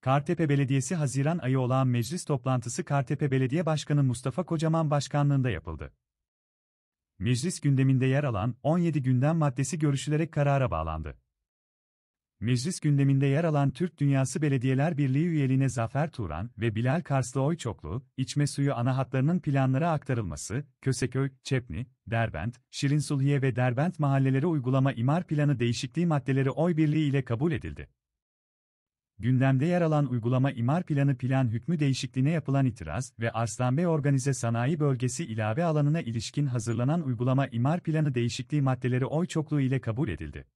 Kartepe Belediyesi Haziran ayı olan meclis toplantısı Kartepe Belediye Başkanı Mustafa Kocaman başkanlığında yapıldı. Meclis gündeminde yer alan 17 gündem maddesi görüşülerek karara bağlandı. Meclis gündeminde yer alan Türk Dünyası Belediyeler Birliği üyeliğine Zafer Turan ve Bilal Karslı Oyçoklu, içme suyu ana hatlarının planlara aktarılması, Köseköy, Çepni, Derbent, Şirinsulhiye ve Derbent mahalleleri uygulama imar planı değişikliği maddeleri oy birliği ile kabul edildi. Gündemde yer alan uygulama imar planı plan hükmü değişikliğine yapılan itiraz ve Arslanbey Organize Sanayi Bölgesi ilave alanına ilişkin hazırlanan uygulama imar planı değişikliği maddeleri oy çokluğu ile kabul edildi.